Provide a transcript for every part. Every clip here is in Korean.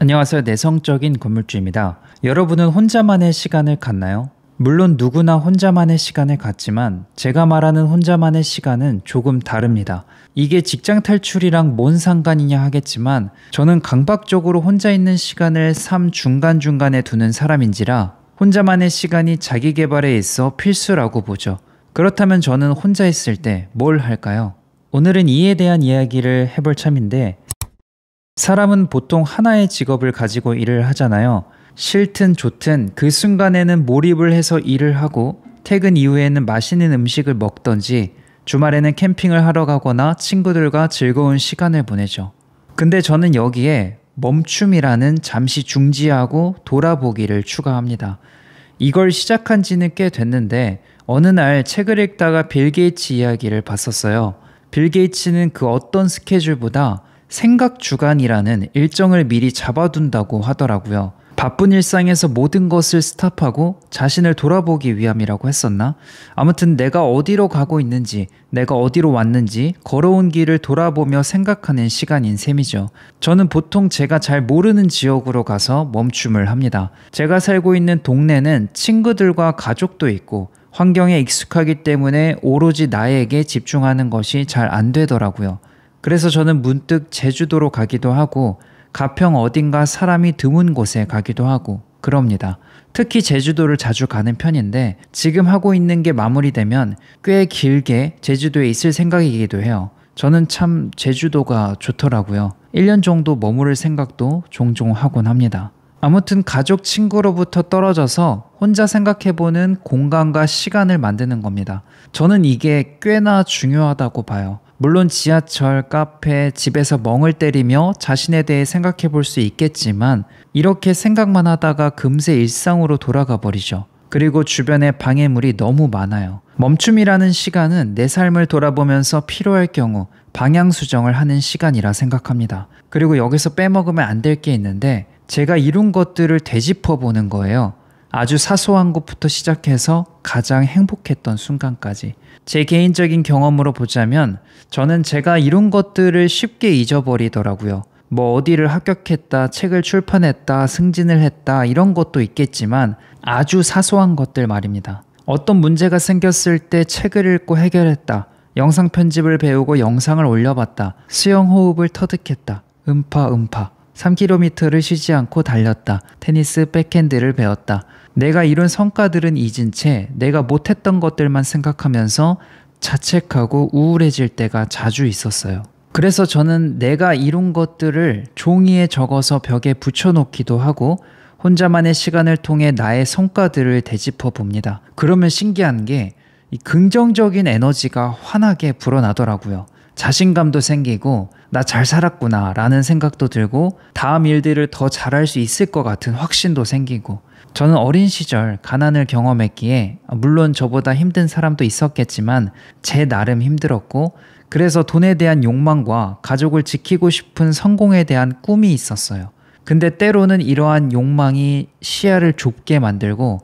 안녕하세요. 내성적인 건물주입니다. 여러분은 혼자만의 시간을 갖나요? 물론 누구나 혼자만의 시간을 갖지만 제가 말하는 혼자만의 시간은 조금 다릅니다. 이게 직장 탈출이랑 뭔 상관이냐 하겠지만 저는 강박적으로 혼자 있는 시간을 삶 중간중간에 두는 사람인지라 혼자만의 시간이 자기 개발에 있어 필수라고 보죠. 그렇다면 저는 혼자 있을 때 뭘 할까요? 오늘은 이에 대한 이야기를 해볼 참인데 사람은 보통 하나의 직업을 가지고 일을 하잖아요. 싫든 좋든 그 순간에는 몰입을 해서 일을 하고 퇴근 이후에는 맛있는 음식을 먹던지 주말에는 캠핑을 하러 가거나 친구들과 즐거운 시간을 보내죠. 근데 저는 여기에 멈춤이라는 잠시 중지하고 돌아보기를 추가합니다. 이걸 시작한 지는 꽤 됐는데 어느 날 책을 읽다가 빌 게이츠 이야기를 봤었어요. 빌 게이츠는 그 어떤 스케줄보다 생각 주간이라는 일정을 미리 잡아둔다고 하더라고요. 바쁜 일상에서 모든 것을 스탑하고 자신을 돌아보기 위함이라고 했었나? 아무튼 내가 어디로 가고 있는지, 내가 어디로 왔는지 걸어온 길을 돌아보며 생각하는 시간인 셈이죠. 저는 보통 제가 잘 모르는 지역으로 가서 멈춤을 합니다. 제가 살고 있는 동네는 친구들과 가족도 있고 환경에 익숙하기 때문에 오로지 나에게 집중하는 것이 잘 안 되더라고요. 그래서 저는 문득 제주도로 가기도 하고 가평 어딘가 사람이 드문 곳에 가기도 하고 그럽니다. 특히 제주도를 자주 가는 편인데 지금 하고 있는 게 마무리되면 꽤 길게 제주도에 있을 생각이기도 해요. 저는 참 제주도가 좋더라고요. 1년 정도 머무를 생각도 종종 하곤 합니다. 아무튼 가족 친구로부터 떨어져서 혼자 생각해보는 공간과 시간을 만드는 겁니다. 저는 이게 꽤나 중요하다고 봐요. 물론 지하철, 카페, 집에서 멍을 때리며 자신에 대해 생각해 볼 수 있겠지만 이렇게 생각만 하다가 금세 일상으로 돌아가 버리죠. 그리고 주변에 방해물이 너무 많아요. 멈춤이라는 시간은 내 삶을 돌아보면서 필요할 경우 방향 수정을 하는 시간이라 생각합니다. 그리고 여기서 빼먹으면 안 될 게 있는데 제가 이룬 것들을 되짚어 보는 거예요. 아주 사소한 것부터 시작해서 가장 행복했던 순간까지. 제 개인적인 경험으로 보자면 저는 제가 이런 것들을 쉽게 잊어버리더라고요. 뭐 어디를 합격했다, 책을 출판했다, 승진을 했다, 이런 것도 있겠지만 아주 사소한 것들 말입니다. 어떤 문제가 생겼을 때 책을 읽고 해결했다. 영상 편집을 배우고 영상을 올려봤다. 수영 호흡을 터득했다. 음파, 음파. 3km를 쉬지 않고 달렸다. 테니스 백핸드를 배웠다. 내가 이룬 성과들은 잊은 채 내가 못했던 것들만 생각하면서 자책하고 우울해질 때가 자주 있었어요. 그래서 저는 내가 이룬 것들을 종이에 적어서 벽에 붙여놓기도 하고 혼자만의 시간을 통해 나의 성과들을 되짚어 봅니다. 그러면 신기한 게이 긍정적인 에너지가 환하게 불어나더라고요. 자신감도 생기고 나 잘 살았구나 라는 생각도 들고 다음 일들을 더 잘할 수 있을 것 같은 확신도 생기고 저는 어린 시절 가난을 경험했기에 아, 물론 저보다 힘든 사람도 있었겠지만 제 나름 힘들었고 그래서 돈에 대한 욕망과 가족을 지키고 싶은 성공에 대한 꿈이 있었어요. 근데 때로는 이러한 욕망이 시야를 좁게 만들고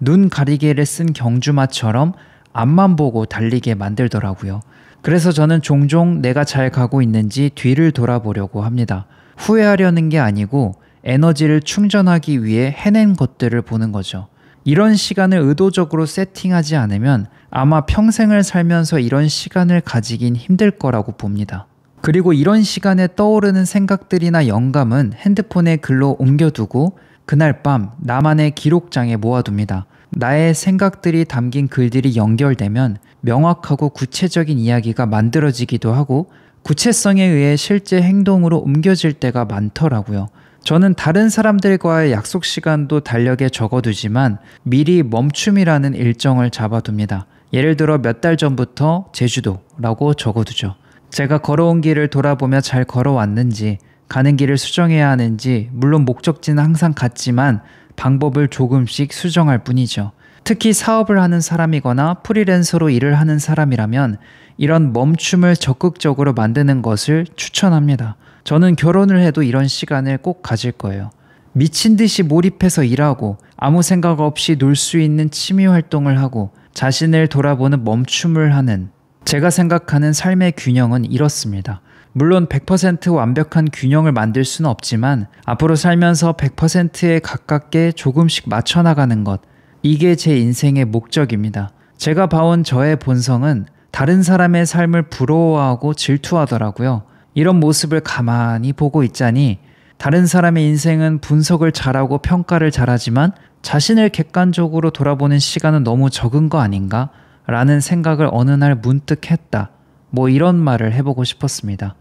눈 가리개를 쓴 경주마처럼 앞만 보고 달리게 만들더라고요. 그래서 저는 종종 내가 잘 가고 있는지 뒤를 돌아보려고 합니다. 후회하려는 게 아니고 에너지를 충전하기 위해 해낸 것들을 보는 거죠. 이런 시간을 의도적으로 세팅하지 않으면 아마 평생을 살면서 이런 시간을 가지긴 힘들 거라고 봅니다. 그리고 이런 시간에 떠오르는 생각들이나 영감은 핸드폰에 글로 옮겨두고 그날 밤 나만의 기록장에 모아둡니다. 나의 생각들이 담긴 글들이 연결되면 명확하고 구체적인 이야기가 만들어지기도 하고 구체성에 의해 실제 행동으로 옮겨질 때가 많더라고요. 저는 다른 사람들과의 약속 시간도 달력에 적어두지만 미리 멈춤이라는 일정을 잡아둡니다. 예를 들어 몇 달 전부터 제주도라고 적어두죠. 제가 걸어온 길을 돌아보며 잘 걸어왔는지, 가는 길을 수정해야 하는지, 물론 목적지는 항상 같지만 방법을 조금씩 수정할 뿐이죠. 특히 사업을 하는 사람이거나 프리랜서로 일을 하는 사람이라면 이런 멈춤을 적극적으로 만드는 것을 추천합니다. 저는 결혼을 해도 이런 시간을 꼭 가질 거예요. 미친 듯이 몰입해서 일하고 아무 생각 없이 놀 수 있는 취미 활동을 하고 자신을 돌아보는 멈춤을 하는 제가 생각하는 삶의 균형은 이렇습니다. 물론 100% 완벽한 균형을 만들 수는 없지만 앞으로 살면서 100%에 가깝게 조금씩 맞춰 나가는 것. 이게 제 인생의 목적입니다. 제가 봐온 저의 본성은 다른 사람의 삶을 부러워하고 질투하더라고요. 이런 모습을 가만히 보고 있자니 다른 사람의 인생은 분석을 잘하고 평가를 잘하지만 자신을 객관적으로 돌아보는 시간은 너무 적은 거 아닌가? 라는 생각을 어느 날 문득 했다. 뭐 이런 말을 해보고 싶었습니다.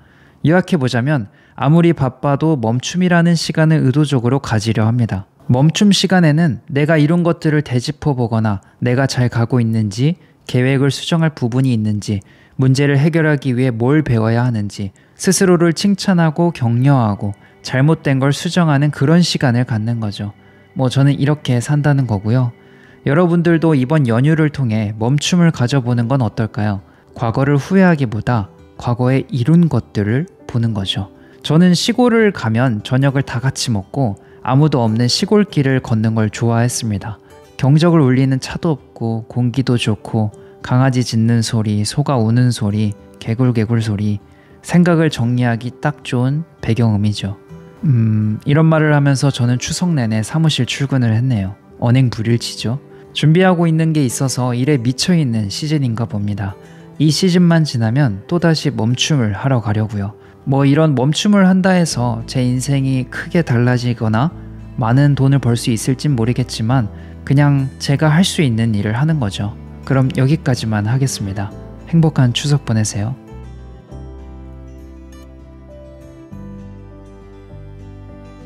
요약해 보자면 아무리 바빠도 멈춤이라는 시간을 의도적으로 가지려 합니다. 멈춤 시간에는 내가 이런 것들을 되짚어 보거나 내가 잘 가고 있는지 계획을 수정할 부분이 있는지 문제를 해결하기 위해 뭘 배워야 하는지 스스로를 칭찬하고 격려하고 잘못된 걸 수정하는 그런 시간을 갖는 거죠. 뭐 저는 이렇게 산다는 거고요. 여러분들도 이번 연휴를 통해 멈춤을 가져보는 건 어떨까요? 과거를 후회하기보다 과거에 이룬 것들을 보는 거죠. 저는 시골을 가면 저녁을 다 같이 먹고 아무도 없는 시골길을 걷는 걸 좋아했습니다. 경적을 울리는 차도 없고 공기도 좋고 강아지 짖는 소리, 소가 우는 소리, 개굴개굴 소리, 생각을 정리하기 딱 좋은 배경음이죠. 음, 이런 말을 하면서 저는 추석 내내 사무실 출근을 했네요. 언행 불일치죠. 준비하고 있는 게 있어서 일에 미쳐 있는 시즌인가 봅니다. 이 시즌만 지나면 또다시 멈춤을 하러 가려고요. 뭐 이런 멈춤을 한다 해서 제 인생이 크게 달라지거나 많은 돈을 벌 수 있을진 모르겠지만 그냥 제가 할 수 있는 일을 하는 거죠. 그럼 여기까지만 하겠습니다. 행복한 추석 보내세요.